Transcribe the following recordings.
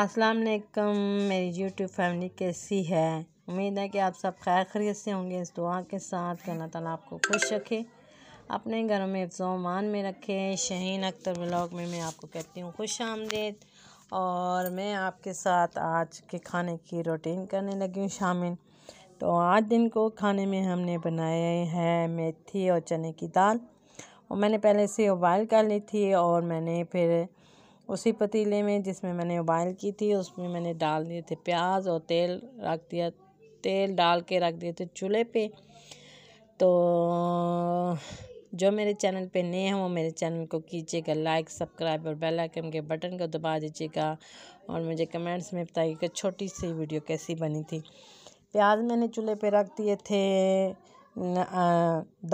अस्सलाम वालेकुम मेरी यूट्यूब फैमिली कैसी है उम्मीद है कि आप सब खैर खरीत से होंगे इस दुआ के साथ कि अल्लाह ताला आपको खुश रखे अपने घरों में मान में रखे शहीन अख्तर ब्लॉग में मैं आपको कहती हूँ खुश आमदेद और मैं आपके साथ आज के खाने की रूटीन करने लगी हूँ शामिल तो आज दिन को खाने में हमने बनाए हैं मेथी और चने की दाल और मैंने पहले से उबाल कर ली थी और मैंने फिर उसी पतीले में जिसमें मैंने उबाइल की थी उसमें मैंने डाल दिए थे प्याज और तेल रख दिया तेल डाल के रख दिए थे चूल्हे पे तो जो मेरे चैनल पे नए हैं वो मेरे चैनल को कीजिएगा लाइक सब्सक्राइब और बेल आइकन के बटन को दबा दीजिएगा और मुझे कमेंट्स में बताइएगा छोटी सी वीडियो कैसी बनी थी प्याज मैंने चूल्हे पे रख दिए थे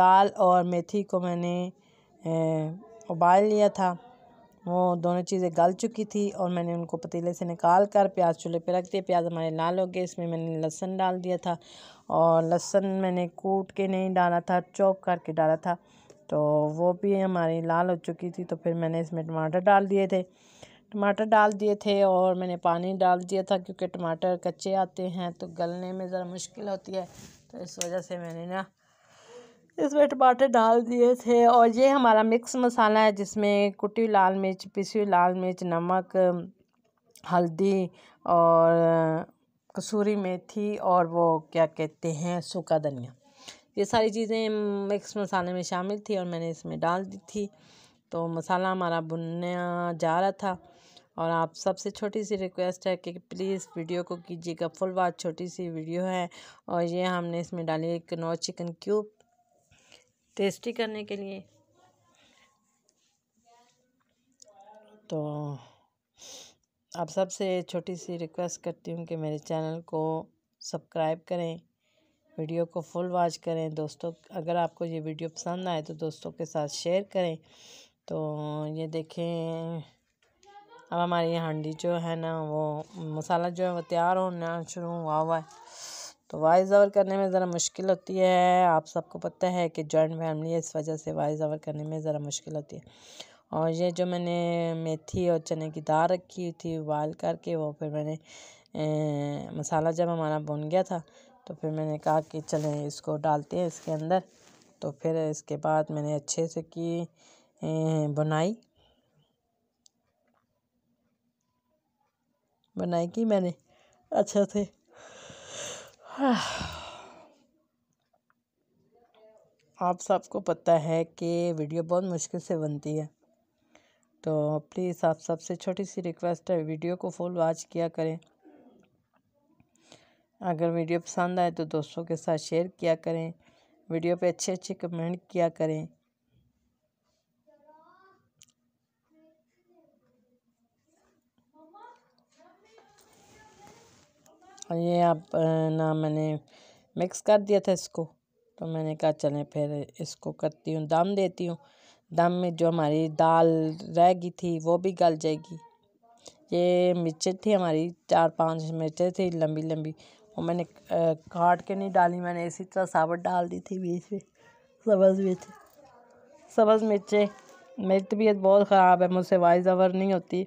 दाल और मेथी को मैंने उबाल लिया था वो दोनों चीज़ें गल चुकी थी और मैंने उनको पतीले से निकाल कर प्याज चूल्हे पे रख दिए प्याज हमारे लाल हो गए इसमें मैंने लहसुन डाल दिया था और लहसुन मैंने कूट के नहीं डाला था चॉप करके डाला था तो वो भी हमारी लाल हो चुकी थी तो फिर मैंने इसमें टमाटर डाल दिए थे टमाटर डाल दिए थे और मैंने पानी डाल दिया था क्योंकि टमाटर कच्चे आते हैं तो गलने में ज़रा मुश्किल होती है तो इस वजह से मैंने ना इसमें टमाटर डाल दिए थे और ये हमारा मिक्स मसाला है जिसमें कुटी लाल मिर्च पिसी हुई लाल मिर्च नमक हल्दी और कसूरी मेथी और वो क्या कहते हैं सूखा धनिया ये सारी चीज़ें मिक्स मसाले में शामिल थी और मैंने इसमें डाल दी थी तो मसाला हमारा भुनना जा रहा था और आप सबसे छोटी सी रिक्वेस्ट है कि प्लीज़ वीडियो को कीजिएगा फुल बात छोटी सी वीडियो है और ये हमने इसमें डाली एक नौ चिकन क्यूब टेस्टी करने के लिए तो आप सबसे छोटी सी रिक्वेस्ट करती हूँ कि मेरे चैनल को सब्सक्राइब करें वीडियो को फुल वॉच करें दोस्तों अगर आपको ये वीडियो पसंद आए तो दोस्तों के साथ शेयर करें तो ये देखें अब हमारी हांडी जो है ना वो मसाला जो है वो तैयार होना शुरू हुआ हुआ है तो वॉइस ओवर करने में ज़रा मुश्किल होती है आप सबको पता है कि जॉइंट फैमिली है इस वजह से वॉइस ओवर करने में ज़रा मुश्किल होती है और ये जो मैंने मेथी और चने की दाल रखी हुई थी उबाल करके वो फिर मैंने ए, मसाला जब हमारा बुन गया था तो फिर मैंने कहा कि चलें इसको डालते हैं इसके अंदर तो फिर इसके बाद मैंने अच्छे से की बुनाई बनाई की मैंने अच्छा से आप सबको पता है कि वीडियो बहुत मुश्किल से बनती है तो प्लीज़ आप सबसे छोटी सी रिक्वेस्ट है वीडियो को फुल वॉच किया करें अगर वीडियो पसंद आए तो दोस्तों के साथ शेयर किया करें वीडियो पे अच्छे अच्छे कमेंट किया करें और ये आप ना मैंने मिक्स कर दिया था इसको तो मैंने कहा चलें फिर इसको करती हूँ दम देती हूँ दम में जो हमारी दाल रह गई थी वो भी गल जाएगी ये मिर्चें थी हमारी चार पांच मिर्चें थी लंबी लंबी वो मैंने काट के नहीं डाली मैंने इसी तरह साबुत डाल दी थी बीच में सब्ज़ मिर्च सब्ज़ मिर्चें मेरी तबीयत बहुत ख़राब है मुझसे वाइज अवर नहीं होती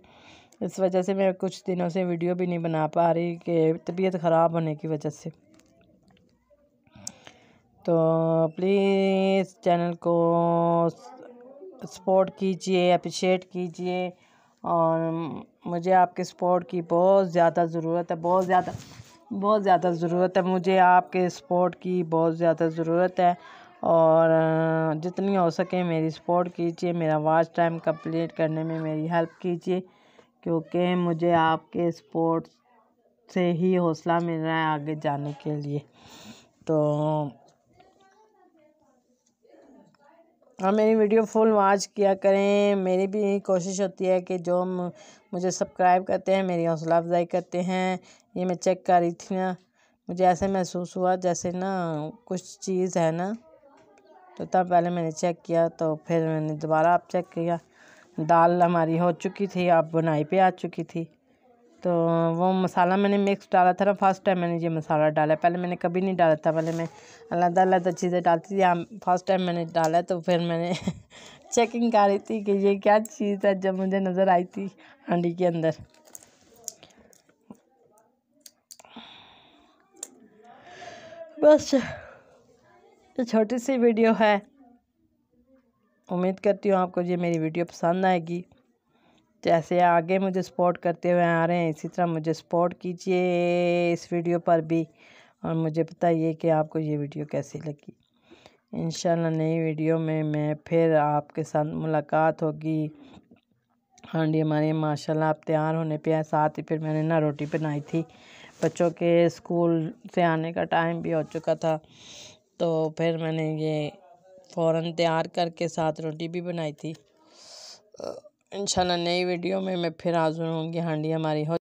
इस वजह से मैं कुछ दिनों से वीडियो भी नहीं बना पा रही कि तबीयत ख़राब होने की वजह से तो प्लीज़ चैनल को सपोर्ट कीजिए अप्रिशिएट कीजिए और मुझे आपके सपोर्ट की बहुत ज़्यादा ज़रूरत है बहुत ज़्यादा बहुत ज़्यादा ज़रूरत है मुझे आपके सपोर्ट की बहुत ज़्यादा ज़रूरत है और जितनी हो सके मेरी सपोर्ट कीजिए मेरा वाच टाइम कंप्लीट करने में मेरी हेल्प कीजिए क्योंकि मुझे आपके स्पोर्ट्स से ही हौसला मिल रहा है आगे जाने के लिए तो हाँ मेरी वीडियो फुल वॉच किया करें मेरी भी कोशिश होती है कि जो मुझे सब्सक्राइब करते हैं मेरी हौसला अफजाई करते हैं ये मैं चेक कर रही थी ना मुझे ऐसे महसूस हुआ जैसे ना कुछ चीज़ है ना तो तब पहले मैंने चेक किया तो फिर मैंने दोबारा आप चेक किया दाल हमारी हो चुकी थी आप बुनाई पे आ चुकी थी तो वो मसाला मैंने मिक्स डाला था ना फर्स्ट टाइम मैंने ये मसाला डाला पहले मैंने कभी नहीं डाला था पहले मैं अलग अलग चीज़ें डालती थी फर्स्ट टाइम मैंने डाला तो फिर मैंने चेकिंग कर रही थी कि ये क्या चीज़ है जब मुझे नज़र आई थी हांडी के अंदर बस छोटी सी वीडियो है उम्मीद करती हूँ आपको ये मेरी वीडियो पसंद आएगी जैसे आगे मुझे सपोर्ट करते हुए आ रहे हैं इसी तरह मुझे सपोर्ट कीजिए इस वीडियो पर भी और मुझे बताइए कि आपको ये वीडियो कैसी लगी इन नई वीडियो में मैं फिर आपके साथ मुलाकात होगी हांडी हमारे माशाल्लाह आप तैयार होने पे हैं साथ ही फिर मैंने ना रोटी बनाई थी बच्चों के स्कूल से आने का टाइम भी हो चुका था तो फिर मैंने ये फ़ौरन तैयार करके साथ रोटी भी बनाई थी इंशाल्लाह नई वीडियो में मैं फिर हाज़िर होंगी हांडी हमारी हो